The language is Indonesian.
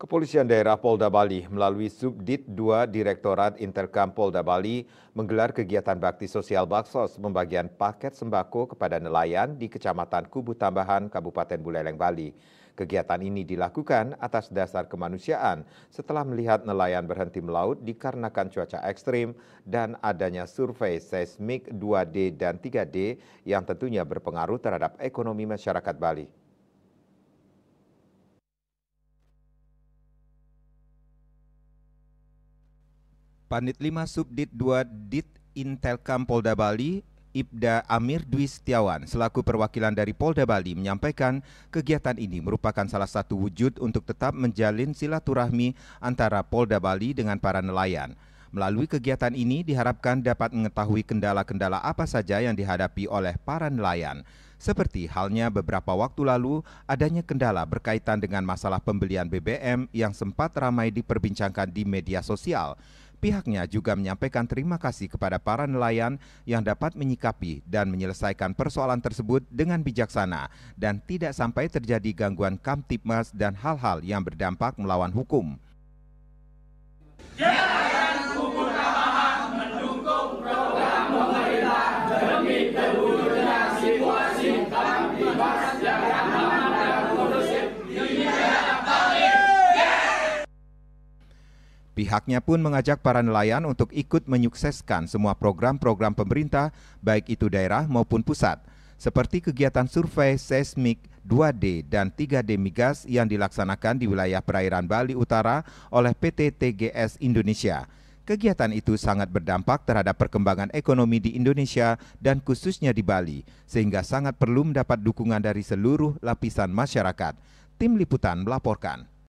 Kepolisian Daerah Polda Bali melalui Subdit 2 Direktorat Interkam Polda Bali menggelar kegiatan bakti sosial Baksos pembagian paket sembako kepada nelayan di Kecamatan Kubu Tambahan, Kabupaten Buleleng, Bali. Kegiatan ini dilakukan atas dasar kemanusiaan setelah melihat nelayan berhenti melaut dikarenakan cuaca ekstrim dan adanya survei seismik 2D dan 3D yang tentunya berpengaruh terhadap ekonomi masyarakat Bali. Panit Panitlima Subdit 2 Dit Intelkam Polda Bali Ibda Amir Dwi Setiawan selaku perwakilan dari Polda Bali menyampaikan kegiatan ini merupakan salah satu wujud untuk tetap menjalin silaturahmi antara Polda Bali dengan para nelayan. Melalui kegiatan ini diharapkan dapat mengetahui kendala-kendala apa saja yang dihadapi oleh para nelayan. Seperti halnya beberapa waktu lalu adanya kendala berkaitan dengan masalah pembelian BBM yang sempat ramai diperbincangkan di media sosial. Pihaknya juga menyampaikan terima kasih kepada para nelayan yang dapat menyikapi dan menyelesaikan persoalan tersebut dengan bijaksana dan tidak sampai terjadi gangguan kamtipmas dan hal-hal yang berdampak melawan hukum. Pihaknya pun mengajak para nelayan untuk ikut menyukseskan semua program-program pemerintah, baik itu daerah maupun pusat, seperti kegiatan survei seismik 2D dan 3D migas yang dilaksanakan di wilayah perairan Bali Utara oleh PT TGS Indonesia. Kegiatan itu sangat berdampak terhadap perkembangan ekonomi di Indonesia dan khususnya di Bali, sehingga sangat perlu mendapat dukungan dari seluruh lapisan masyarakat. Tim Liputan melaporkan.